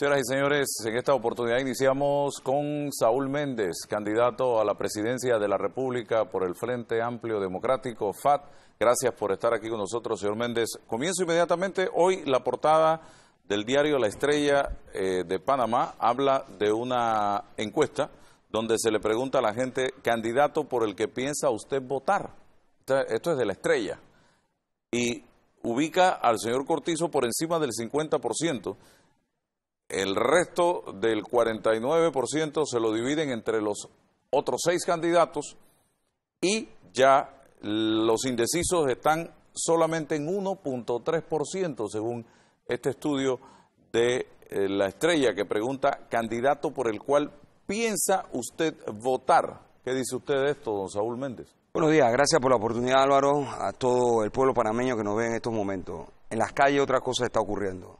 Señoras y señores, en esta oportunidad iniciamos con Saúl Méndez, candidato a la presidencia de la República por el Frente Amplio Democrático, FAT. Gracias por estar aquí con nosotros, señor Méndez. Comienzo inmediatamente. Hoy la portada del diario La Estrella eh, de Panamá habla de una encuesta donde se le pregunta a la gente, candidato por el que piensa usted votar. Esto es de La Estrella. Y ubica al señor Cortizo por encima del 50%. El resto del 49% se lo dividen entre los otros seis candidatos y ya los indecisos están solamente en 1.3% según este estudio de eh, la estrella que pregunta candidato por el cual piensa usted votar. ¿Qué dice usted de esto, don Saúl Méndez? Buenos días, gracias por la oportunidad Álvaro, a todo el pueblo panameño que nos ve en estos momentos. En las calles otra cosa está ocurriendo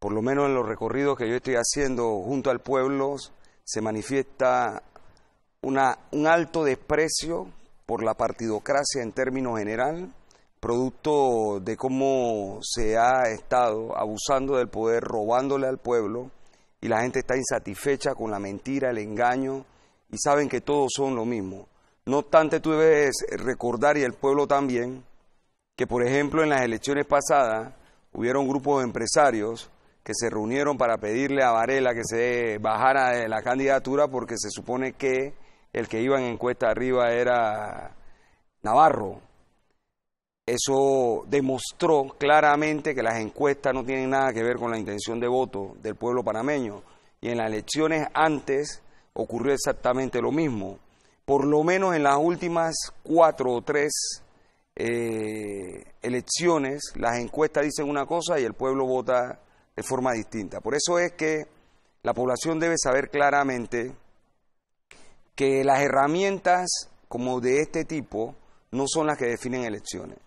por lo menos en los recorridos que yo estoy haciendo junto al pueblo, se manifiesta una, un alto desprecio por la partidocracia en términos general, producto de cómo se ha estado abusando del poder, robándole al pueblo, y la gente está insatisfecha con la mentira, el engaño, y saben que todos son lo mismo. No obstante, tú debes recordar, y el pueblo también, que por ejemplo en las elecciones pasadas hubieron grupos de empresarios que se reunieron para pedirle a Varela que se bajara de la candidatura porque se supone que el que iba en encuesta arriba era Navarro. Eso demostró claramente que las encuestas no tienen nada que ver con la intención de voto del pueblo panameño. Y en las elecciones antes ocurrió exactamente lo mismo. Por lo menos en las últimas cuatro o tres eh, elecciones, las encuestas dicen una cosa y el pueblo vota forma distinta. Por eso es que la población debe saber claramente que las herramientas como de este tipo no son las que definen elecciones.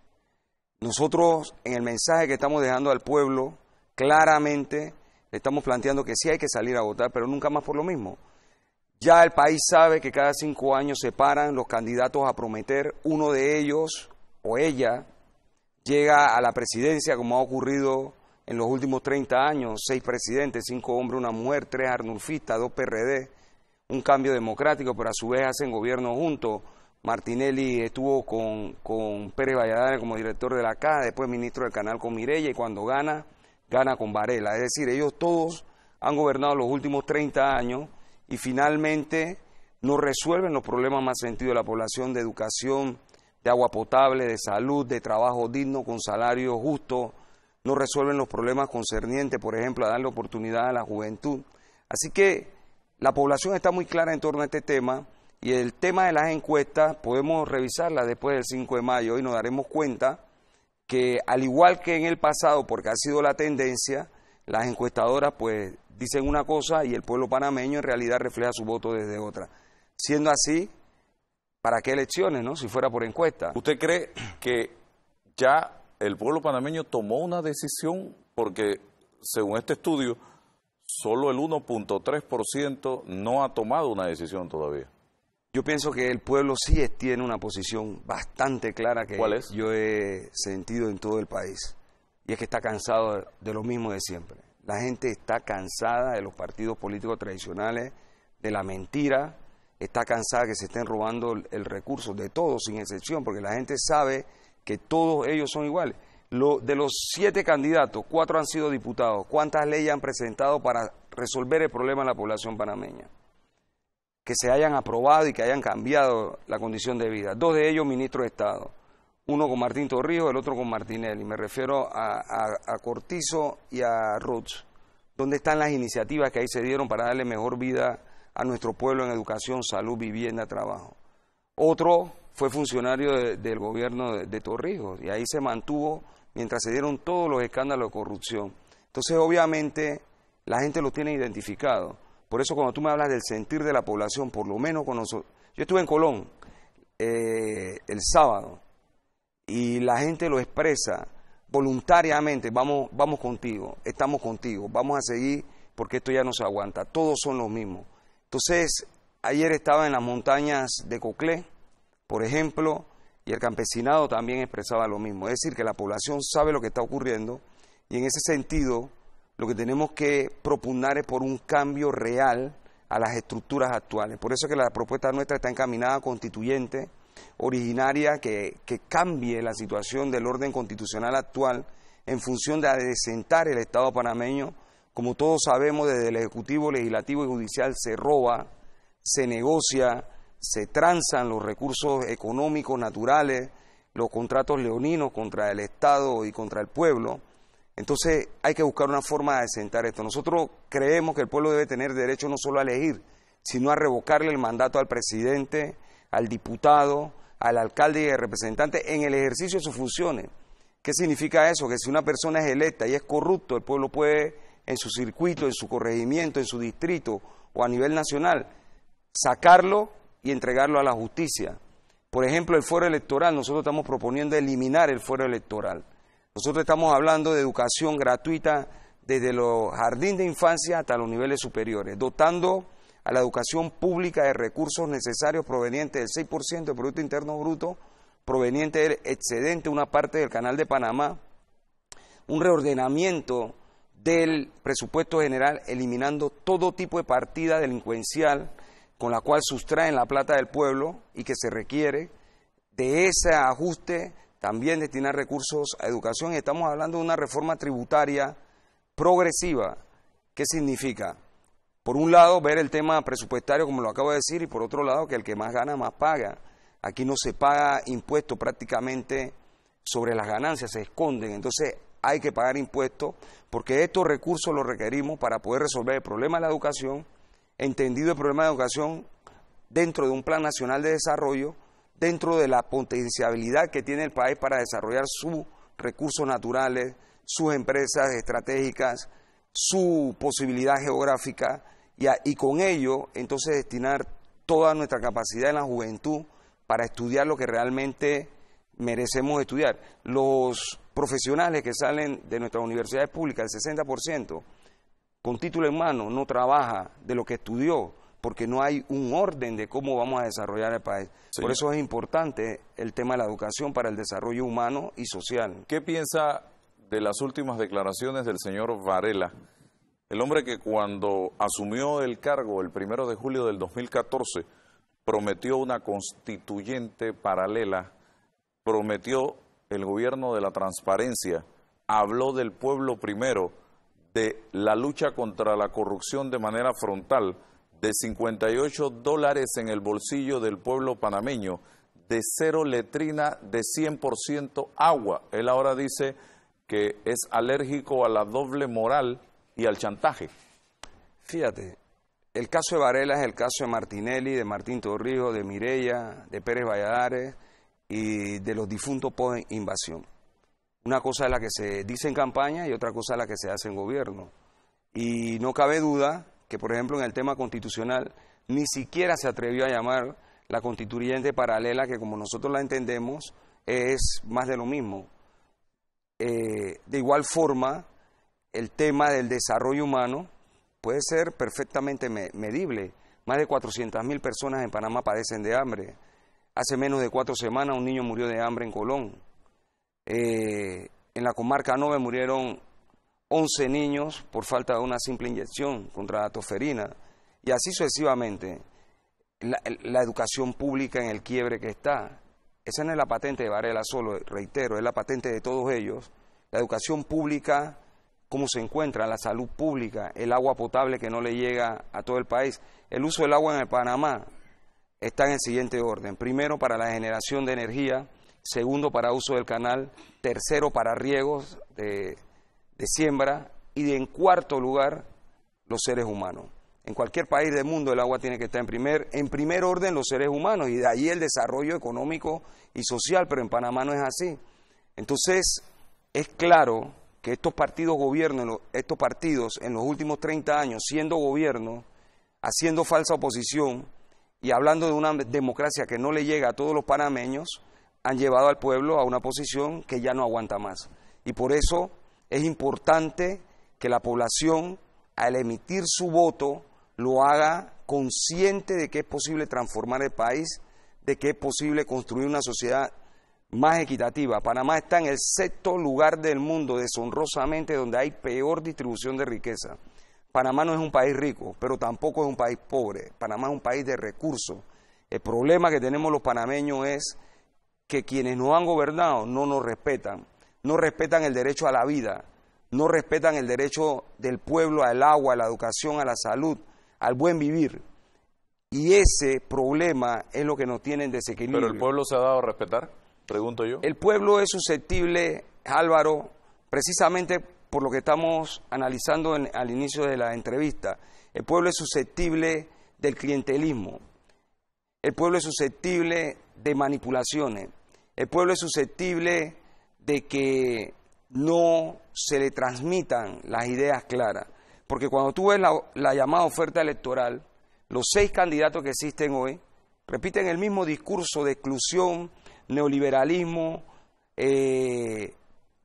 Nosotros en el mensaje que estamos dejando al pueblo, claramente le estamos planteando que sí hay que salir a votar, pero nunca más por lo mismo. Ya el país sabe que cada cinco años se paran los candidatos a prometer, uno de ellos o ella llega a la presidencia como ha ocurrido en los últimos 30 años, seis presidentes, cinco hombres, una mujer, tres arnulfistas, dos PRD, un cambio democrático, pero a su vez hacen gobierno juntos. Martinelli estuvo con, con Pérez Valladares como director de la CA, después ministro del canal con Mireya y cuando gana, gana con Varela. Es decir, ellos todos han gobernado los últimos 30 años y finalmente no resuelven los problemas más sentidos de la población de educación, de agua potable, de salud, de trabajo digno con salario justo, no resuelven los problemas concernientes, por ejemplo, a darle oportunidad a la juventud. Así que la población está muy clara en torno a este tema y el tema de las encuestas podemos revisarlas después del 5 de mayo y nos daremos cuenta que al igual que en el pasado, porque ha sido la tendencia, las encuestadoras pues dicen una cosa y el pueblo panameño en realidad refleja su voto desde otra. Siendo así, ¿para qué elecciones, no? Si fuera por encuesta. ¿Usted cree que ya el pueblo panameño tomó una decisión porque, según este estudio, solo el 1.3% no ha tomado una decisión todavía. Yo pienso que el pueblo sí tiene una posición bastante clara que yo he sentido en todo el país. Y es que está cansado de lo mismo de siempre. La gente está cansada de los partidos políticos tradicionales, de la mentira, está cansada que se estén robando el recurso de todos, sin excepción, porque la gente sabe que todos ellos son iguales. de los siete candidatos, cuatro han sido diputados. ¿Cuántas leyes han presentado para resolver el problema de la población panameña? Que se hayan aprobado y que hayan cambiado la condición de vida. Dos de ellos ministros de Estado. Uno con Martín Torrijos, el otro con Martinelli. Me refiero a, a Cortizo y a Roots. ¿Dónde están las iniciativas que ahí se dieron para darle mejor vida a nuestro pueblo en educación, salud, vivienda, trabajo? Otro fue funcionario del gobierno de, Torrijos y ahí se mantuvo mientras se dieron todos los escándalos de corrupción. Entonces, obviamente, la gente lo tiene identificado. Por eso cuando tú me hablas del sentir de la población, por lo menos con nosotros, yo estuve en Colón eh, el sábado y la gente lo expresa voluntariamente, vamos, vamos contigo, estamos contigo, vamos a seguir porque esto ya no se aguanta, todos son los mismos. Entonces, ayer estaba en las montañas de Coclé, por ejemplo, y el campesinado también expresaba lo mismo. Es decir, que la población sabe lo que está ocurriendo y en ese sentido lo que tenemos que propugnar es por un cambio real a las estructuras actuales. Por eso es que la propuesta nuestra está encaminada constituyente, originaria, que, que cambie la situación del orden constitucional actual en función de adecentar el Estado panameño. Como todos sabemos, desde el Ejecutivo, Legislativo y Judicial se roba, se negocia, se transan los recursos económicos naturales, los contratos leoninos contra el Estado y contra el pueblo. Entonces hay que buscar una forma de sentar esto. Nosotros creemos que el pueblo debe tener derecho no solo a elegir, sino a revocarle el mandato al presidente, al diputado, al alcalde y al representante en el ejercicio de sus funciones. ¿Qué significa eso? Que si una persona es electa y es corrupto, el pueblo puede en su circuito, en su corregimiento, en su distrito o a nivel nacional, sacarlo y entregarlo a la justicia. Por ejemplo, el fuero electoral, nosotros estamos proponiendo eliminar el fuero electoral. Nosotros estamos hablando de educación gratuita desde los jardines de infancia hasta los niveles superiores, dotando a la educación pública de recursos necesarios provenientes del 6% del Producto Interno Bruto, proveniente del excedente, una parte del Canal de Panamá, un reordenamiento del presupuesto general, eliminando todo tipo de partida delincuencial, con la cual sustraen la plata del pueblo y que se requiere, de ese ajuste también destinar recursos a educación. estamos hablando de una reforma tributaria progresiva. ¿Qué significa? Por un lado, ver el tema presupuestario, como lo acabo de decir, y por otro lado, que el que más gana, más paga. Aquí no se paga impuesto prácticamente sobre las ganancias, se esconden. Entonces, hay que pagar impuestos porque estos recursos los requerimos para poder resolver el problema de la educación entendido el problema de educación dentro de un plan nacional de desarrollo, dentro de la potenciabilidad que tiene el país para desarrollar sus recursos naturales, sus empresas estratégicas, su posibilidad geográfica y, con ello entonces destinar toda nuestra capacidad en la juventud para estudiar lo que realmente merecemos estudiar. Los profesionales que salen de nuestras universidades públicas, el 60%, con título en mano no trabaja de lo que estudió, porque no hay un orden de cómo vamos a desarrollar el país. Por eso es importante el tema de la educación para el desarrollo humano y social. ¿Qué piensa de las últimas declaraciones del señor Varela? El hombre que cuando asumió el cargo el primero de julio del 2014 prometió una constituyente paralela, prometió el gobierno de la transparencia, habló del pueblo primero de la lucha contra la corrupción de manera frontal, de 58 dólares en el bolsillo del pueblo panameño, de cero letrina, de 100% agua. Él ahora dice que es alérgico a la doble moral y al chantaje. Fíjate, el caso de Varela es el caso de Martinelli, de Martín Torrijos, de Mireya, de Pérez Valladares y de los difuntos por invasión. Una cosa es la que se dice en campaña y otra cosa es la que se hace en gobierno. Y no cabe duda que, por ejemplo, en el tema constitucional, ni siquiera se atrevió a llamar la constituyente paralela, que como nosotros la entendemos, es más de lo mismo. Eh, de igual forma, el tema del desarrollo humano puede ser perfectamente medible. Más de mil personas en Panamá padecen de hambre. Hace menos de cuatro semanas un niño murió de hambre en Colón. Eh, en la comarca 9 murieron 11 niños por falta de una simple inyección contra la toferina y así sucesivamente. La, la, educación pública en el quiebre que está. Esa no es la patente de Varela solo, reitero, es la patente de todos ellos. La educación pública, cómo se encuentra, la salud pública, el agua potable que no le llega a todo el país. El uso del agua en el Panamá está en el siguiente orden. Primero, para la generación de energía segundo para uso del canal, tercero para riegos de, siembra y en cuarto lugar los seres humanos. En cualquier país del mundo el agua tiene que estar en primer, en primer orden los seres humanos y de ahí el desarrollo económico y social, pero en Panamá no es así. Entonces, es claro que estos partidos gobiernos, estos partidos en los últimos 30 años siendo gobierno, haciendo falsa oposición y hablando de una democracia que no le llega a todos los panameños, han llevado al pueblo a una posición que ya no aguanta más. Y por eso es importante que la población, al emitir su voto, lo haga consciente de que es posible transformar el país, de que es posible construir una sociedad más equitativa. Panamá está en el sexto lugar del mundo, deshonrosamente, donde hay peor distribución de riqueza. Panamá no es un país rico, pero tampoco es un país pobre. Panamá es un país de recursos. El problema que tenemos los panameños es que quienes nos han gobernado no nos respetan, no respetan el derecho a la vida, no respetan el derecho del pueblo al agua, a la educación, a la salud, al buen vivir. Y ese problema es lo que nos tiene en desequilibrio. ¿Pero el pueblo se ha dado a respetar? Pregunto yo. El pueblo es susceptible, Álvaro, precisamente por lo que estamos analizando al inicio de la entrevista. El pueblo es susceptible del clientelismo. El pueblo es susceptible de manipulaciones. El pueblo es susceptible de que no se le transmitan las ideas claras. Porque cuando tú ves la, llamada oferta electoral, los seis candidatos que existen hoy repiten el mismo discurso de exclusión, neoliberalismo, eh,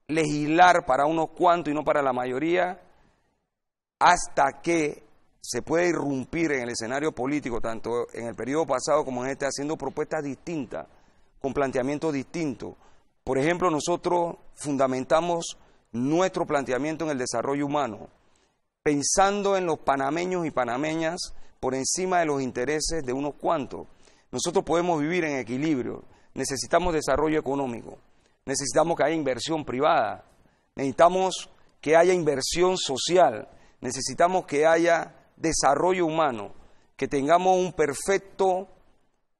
legislar para unos cuantos y no para la mayoría, hasta que se puede irrumpir en el escenario político, tanto en el periodo pasado como en este, haciendo propuestas distintas, con planteamientos distintos. Por ejemplo, nosotros fundamentamos nuestro planteamiento en el desarrollo humano, pensando en los panameños y panameñas por encima de los intereses de unos cuantos. Nosotros podemos vivir en equilibrio, necesitamos desarrollo económico, necesitamos que haya inversión privada, necesitamos que haya inversión social, necesitamos que haya desarrollo humano, que tengamos un perfecto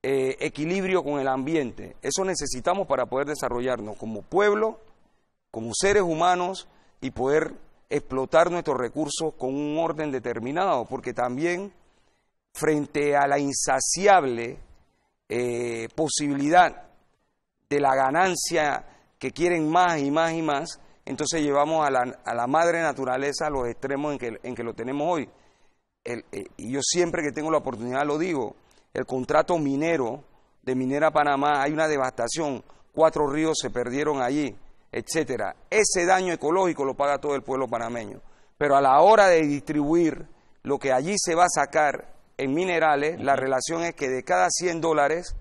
eh, equilibrio con el ambiente. Eso necesitamos para poder desarrollarnos como pueblo, como seres humanos y poder explotar nuestros recursos con un orden determinado, porque también frente a la insaciable eh, posibilidad de la ganancia que quieren más y más y más, entonces llevamos a la, madre naturaleza a los extremos en en que lo tenemos hoy. Eh, y yo siempre que tengo la oportunidad lo digo, el contrato minero de Minera Panamá, hay una devastación, cuatro ríos se perdieron allí, etcétera. Ese daño ecológico lo paga todo el pueblo panameño. Pero a la hora de distribuir lo que allí se va a sacar en minerales, la relación es que de cada 100 dólares,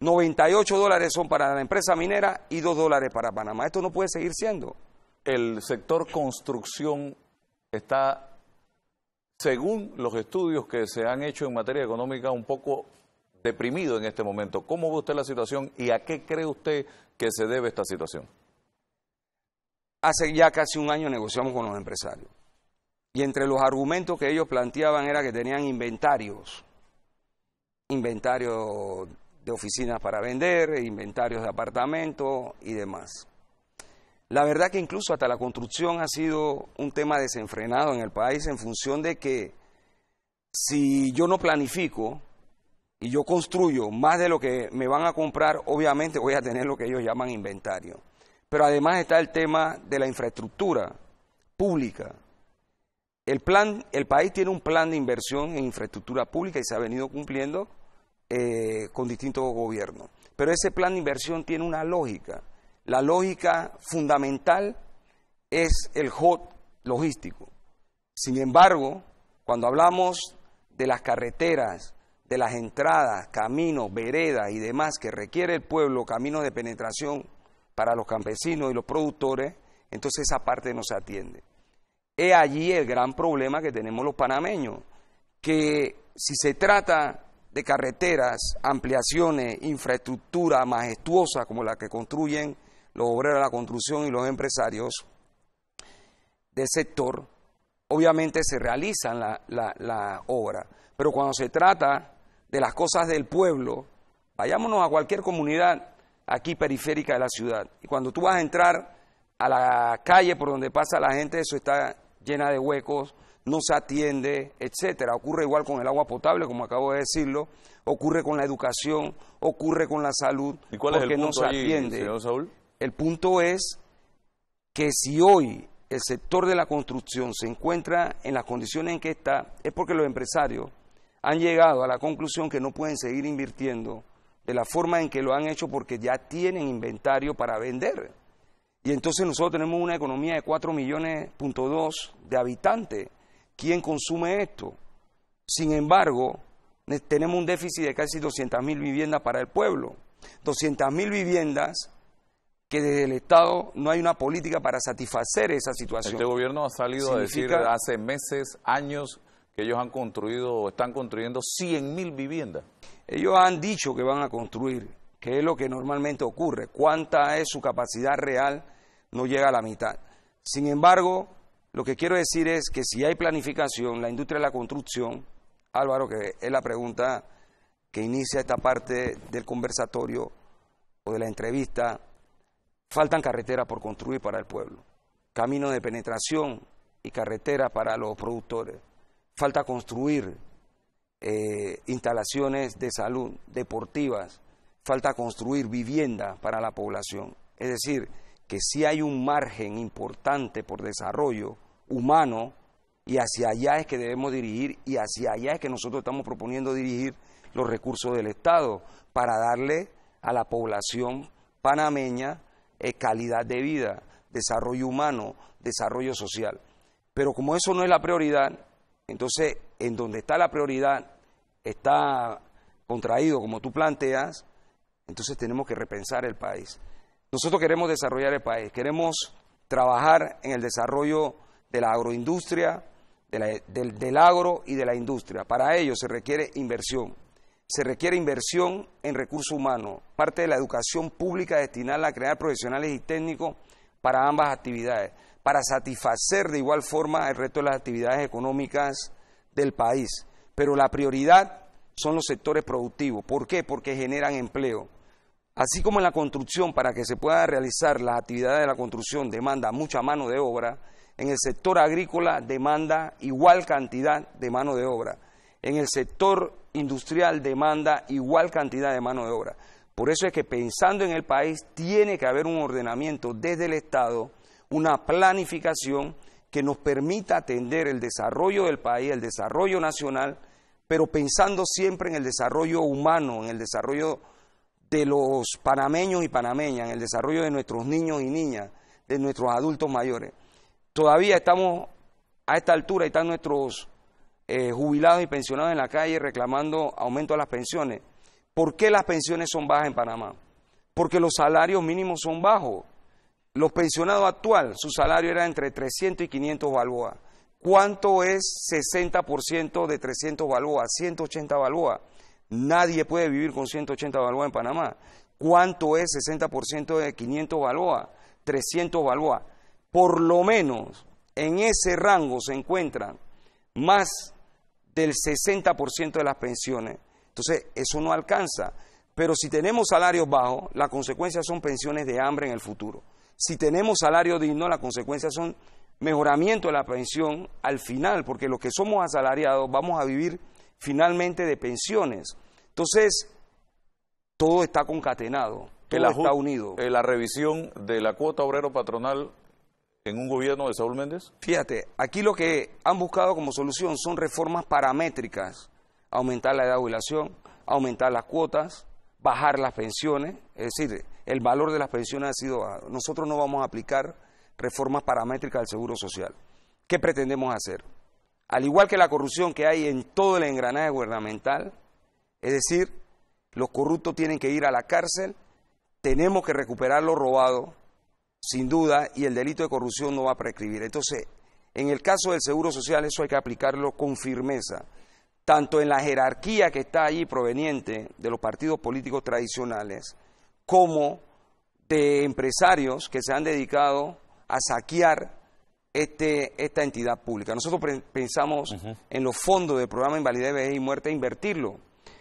98 dólares son para la empresa minera y 2 dólares para Panamá. Esto no puede seguir siendo. El sector construcción está según los estudios que se han hecho en materia económica, un poco deprimido en este momento. ¿Cómo ve usted la situación y a qué cree usted que se debe esta situación? Hace ya casi un año negociamos con los empresarios y entre los argumentos que ellos planteaban era que tenían inventarios, inventarios de oficinas para vender, inventarios de apartamentos y demás. La verdad que incluso hasta la construcción ha sido un tema desenfrenado en el país en función de que si yo no planifico y yo construyo más de lo que me van a comprar, obviamente voy a tener lo que ellos llaman inventario. Pero además está el tema de la infraestructura pública. El, plan, el país tiene un plan de inversión en infraestructura pública y se ha venido cumpliendo eh, con distintos gobiernos. Pero ese plan de inversión tiene una lógica la lógica fundamental es el hot logístico. Sin embargo, cuando hablamos de las carreteras, de las entradas, caminos, veredas y demás que requiere el pueblo, caminos de penetración para los campesinos y los productores, entonces esa parte no se atiende. He allí el gran problema que tenemos los panameños, que si se trata de carreteras, ampliaciones, infraestructura majestuosa como la que construyen los obreros de la construcción y los empresarios del sector, obviamente se realizan la, obra. Pero cuando se trata de las cosas del pueblo, vayámonos a cualquier comunidad aquí periférica de la ciudad. Y cuando tú vas a entrar a la calle por donde pasa la gente, eso está llena de huecos, no se atiende, etcétera. Ocurre igual con el agua potable, como acabo de decirlo, ocurre con la educación, ocurre con la salud, ¿Y cuál porque es el no se atiende. Saúl? El punto es que si hoy el sector de la construcción se encuentra en las condiciones en que está, es porque los empresarios han llegado a la conclusión que no pueden seguir invirtiendo de la forma en que lo han hecho porque ya tienen inventario para vender. Y entonces nosotros tenemos una economía de 4 millones de habitantes. ¿Quién consume esto? Sin embargo, tenemos un déficit de casi 200.000 mil viviendas para el pueblo. 200.000 mil viviendas que desde el Estado no hay una política para satisfacer esa situación. Este gobierno ha salido a decir hace meses, años, que ellos han construido, o están construyendo 100.000 viviendas. Ellos han dicho que van a construir, que es lo que normalmente ocurre. ¿Cuánta es su capacidad real? No llega a la mitad. Sin embargo, lo que quiero decir es que si hay planificación, la industria de la construcción, Álvaro, que es la pregunta que inicia esta parte del conversatorio o de la entrevista, Faltan carreteras por construir para el pueblo, caminos de penetración y carreteras para los productores. Falta construir eh, instalaciones de salud deportivas, falta construir vivienda para la población. Es decir, que si hay un margen importante por desarrollo humano y hacia allá es que debemos dirigir y hacia allá es que nosotros estamos proponiendo dirigir los recursos del Estado para darle a la población panameña eh, calidad de vida, desarrollo humano, desarrollo social. Pero como eso no es la prioridad, entonces en donde está la prioridad está contraído como tú planteas, entonces tenemos que repensar el país. Nosotros queremos desarrollar el país, queremos trabajar en el desarrollo de la agroindustria, del agro y de la industria. Para ello se requiere inversión se requiere inversión en recursos humanos, parte de la educación pública destinada a crear profesionales y técnicos para ambas actividades, para satisfacer de igual forma el resto de las actividades económicas del país. Pero la prioridad son los sectores productivos. ¿Por qué? Porque generan empleo. Así como en la construcción, para que se pueda realizar las actividades de la construcción, demanda mucha mano de obra, en el sector agrícola demanda igual cantidad de mano de obra. En el sector industrial demanda igual cantidad de mano de obra. Por eso es que pensando en el país tiene que haber un ordenamiento desde el Estado, una planificación que nos permita atender el desarrollo del país, el desarrollo nacional, pero pensando siempre en el desarrollo humano, en el desarrollo de los panameños y panameñas, en el desarrollo de nuestros niños y niñas, de nuestros adultos mayores. Todavía estamos a esta altura, y están nuestros eh, jubilados y pensionados en la calle reclamando aumento a las pensiones. ¿Por qué las pensiones son bajas en Panamá? Porque los salarios mínimos son bajos. Los pensionados actual, su salario era entre 300 y 500 balboa. ¿Cuánto es 60% de 300 balboa? 180 balboa. Nadie puede vivir con 180 balboa en Panamá. ¿Cuánto es 60% de 500 balboa? 300 balboa. Por lo menos en ese rango se encuentran más del 60% de las pensiones. Entonces, eso no alcanza. Pero si tenemos salarios bajos, las consecuencias son pensiones de hambre en el futuro. Si tenemos salario dignos, las consecuencias son mejoramiento de la pensión al final, porque los que somos asalariados vamos a vivir finalmente de pensiones. Entonces, todo está concatenado, está unido. Eh, la revisión de la cuota obrero patronal en un gobierno de Saúl Méndez? Fíjate, aquí lo que han buscado como solución son reformas paramétricas, aumentar la edad de jubilación, aumentar las cuotas, bajar las pensiones, es decir, el valor de las pensiones ha sido bajado. Nosotros no vamos a aplicar reformas paramétricas al Seguro Social. ¿Qué pretendemos hacer? Al igual que la corrupción que hay en todo el engranaje gubernamental, es decir, los corruptos tienen que ir a la cárcel, tenemos que recuperar lo robado, sin duda, y el delito de corrupción no va a prescribir. Entonces, en el caso del Seguro Social eso hay que aplicarlo con firmeza, tanto en la jerarquía que está allí proveniente de los partidos políticos tradicionales, como de empresarios que se han dedicado a saquear este, esta entidad pública. Nosotros pensamos en los fondos del programa Invalidez, y Muerte, e invertirlo.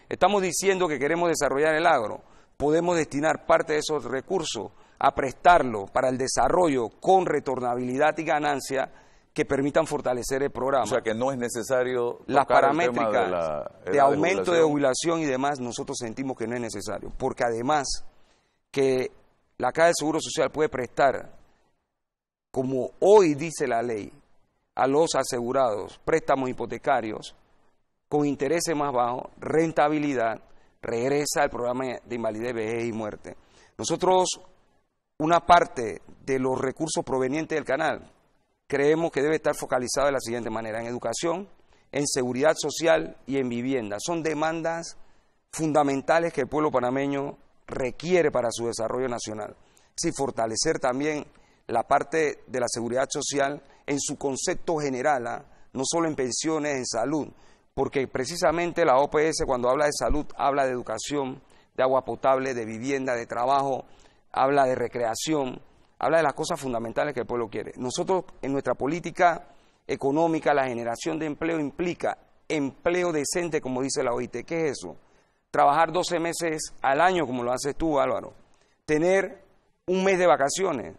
Estamos diciendo que queremos desarrollar el agro. Podemos destinar parte de esos recursos a prestarlo para el desarrollo con retornabilidad y ganancia que permitan fortalecer el programa. O sea que no es necesario las paramétricas de, aumento de jubilación y demás, nosotros sentimos que no es necesario, porque además que la Caja de Seguro Social puede prestar, como hoy dice la ley, a los asegurados préstamos hipotecarios con intereses más bajos, rentabilidad, regresa al programa de invalidez, vejez y muerte. Nosotros una parte de los recursos provenientes del canal creemos que debe estar focalizada de la siguiente manera, en educación, en seguridad social y en vivienda. Son demandas fundamentales que el pueblo panameño requiere para su desarrollo nacional. Sin fortalecer también la parte de la seguridad social en su concepto general, ¿ah? no solo en pensiones, en salud, porque precisamente la OPS cuando habla de salud habla de educación, de agua potable, de vivienda, de trabajo, habla de recreación, habla de las cosas fundamentales que el pueblo quiere. Nosotros en nuestra política económica, la generación de empleo implica empleo decente, como dice la OIT. ¿Qué es eso? Trabajar 12 meses al año, como lo haces tú, Álvaro. Tener un mes de vacaciones,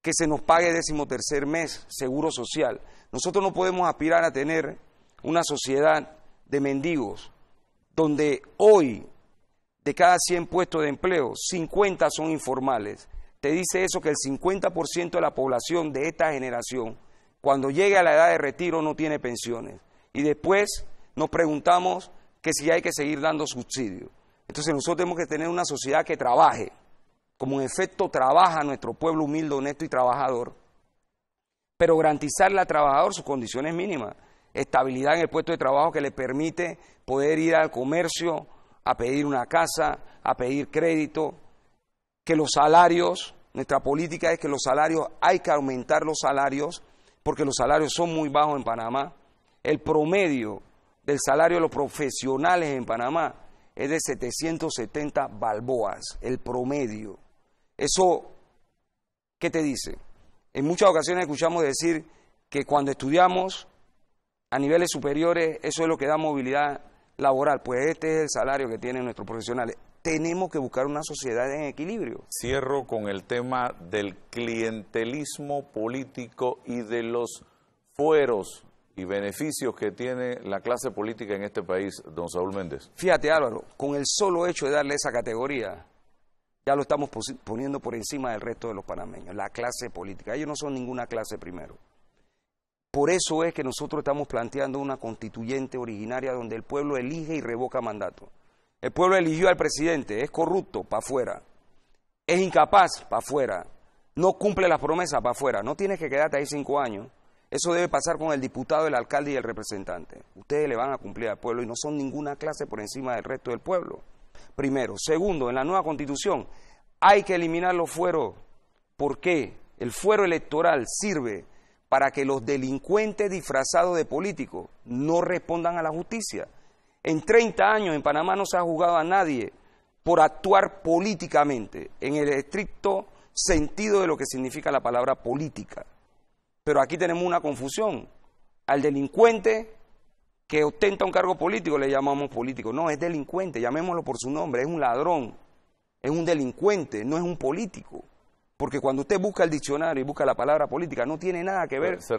que se nos pague décimo tercer mes, seguro social. Nosotros no podemos aspirar a tener una sociedad de mendigos, donde hoy de cada 100 puestos de empleo, 50 son informales. Te dice eso que el 50% de la población de esta generación, cuando llegue a la edad de retiro, no tiene pensiones. Y después nos preguntamos que si hay que seguir dando subsidios. Entonces nosotros tenemos que tener una sociedad que trabaje, como en efecto trabaja nuestro pueblo humilde, honesto y trabajador, pero garantizarle al trabajador sus condiciones mínimas, estabilidad en el puesto de trabajo que le permite poder ir al comercio, a pedir una casa, a pedir crédito, que los salarios, nuestra política es que los salarios, hay que aumentar los salarios, porque los salarios son muy bajos en Panamá. El promedio del salario de los profesionales en Panamá es de 770 balboas, el promedio. Eso, ¿qué te dice? En muchas ocasiones escuchamos decir que cuando estudiamos a niveles superiores, eso es lo que da movilidad laboral, pues este es el salario que tienen nuestros profesionales. Tenemos que buscar una sociedad en equilibrio. Cierro con el tema del clientelismo político y de los fueros y beneficios que tiene la clase política en este país, don Saúl Méndez. Fíjate Álvaro, con el solo hecho de darle esa categoría, ya lo estamos poniendo por encima del resto de los panameños, la clase política. Ellos no son ninguna clase primero. Por eso es que nosotros estamos planteando una constituyente originaria donde el pueblo elige y revoca mandato. El pueblo eligió al presidente, es corrupto, para afuera. Es incapaz, para afuera. No cumple las promesas, para afuera. No tienes que quedarte ahí cinco años. Eso debe pasar con el diputado, el alcalde y el representante. Ustedes le van a cumplir al pueblo y no son ninguna clase por encima del resto del pueblo. Primero. Segundo, en la nueva constitución hay que eliminar los fueros. ¿Por qué? El fuero electoral sirve para que los delincuentes disfrazados de políticos no respondan a la justicia. En 30 años en Panamá no se ha juzgado a nadie por actuar políticamente, en el estricto sentido de lo que significa la palabra política. Pero aquí tenemos una confusión. Al delincuente que ostenta un cargo político le llamamos político. No, es delincuente, llamémoslo por su nombre, es un ladrón, es un delincuente, no es un político. Porque cuando usted busca el diccionario y busca la palabra política, no tiene nada que ver. Se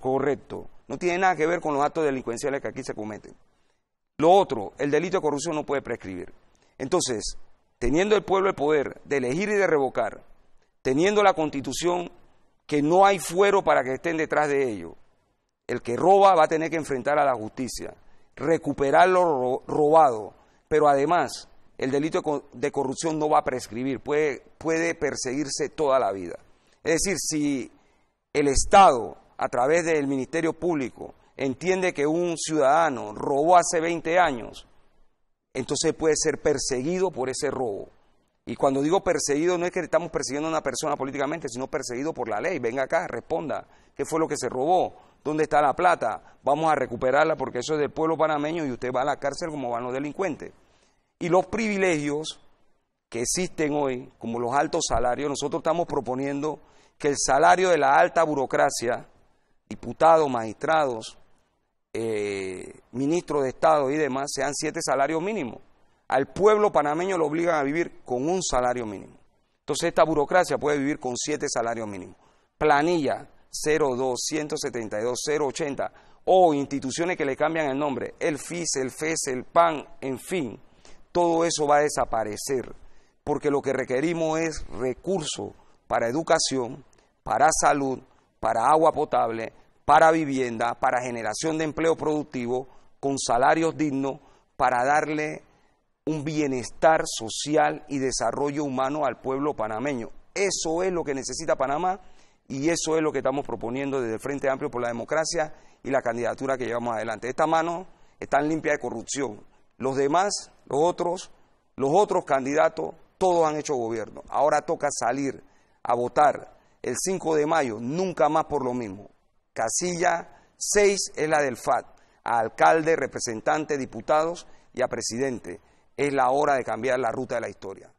correcto. No tiene nada que ver con los actos delincuenciales que aquí se cometen. Lo otro, el delito de corrupción no puede prescribir. Entonces, teniendo el pueblo el poder de elegir y de revocar, teniendo la constitución que no hay fuero para que estén detrás de ello, el que roba va a tener que enfrentar a la justicia, recuperar lo robado, pero además el delito de corrupción no va a prescribir, puede, perseguirse toda la vida. Es decir, si el Estado, a través del Ministerio Público, entiende que un ciudadano robó hace 20 años, entonces puede ser perseguido por ese robo. Y cuando digo perseguido, no es que estamos persiguiendo a una persona políticamente, sino perseguido por la ley. Venga acá, responda. ¿Qué fue lo que se robó? ¿Dónde está la plata? Vamos a recuperarla porque eso es del pueblo panameño y usted va a la cárcel como van los delincuentes y los privilegios que existen hoy, como los altos salarios, nosotros estamos proponiendo que el salario de la alta burocracia, diputados, magistrados, eh, ministros de Estado y demás, sean siete salarios mínimos. Al pueblo panameño lo obligan a vivir con un salario mínimo. Entonces esta burocracia puede vivir con siete salarios mínimos. Planilla 02, 172, 080 o instituciones que le cambian el nombre, el FIS, el FES, el PAN, en fin todo eso va a desaparecer, porque lo que requerimos es recursos para educación, para salud, para agua potable, para vivienda, para generación de empleo productivo, con salarios dignos, para darle un bienestar social y desarrollo humano al pueblo panameño. Eso es lo que necesita Panamá y eso es lo que estamos proponiendo desde el Frente Amplio por la Democracia y la candidatura que llevamos adelante. Esta mano están limpia de corrupción. Los demás los otros, los otros candidatos, todos han hecho gobierno. Ahora toca salir a votar el 5 de mayo, nunca más por lo mismo. Casilla 6 es la del FAT, a alcalde, representante, diputados y a presidente. Es la hora de cambiar la ruta de la historia.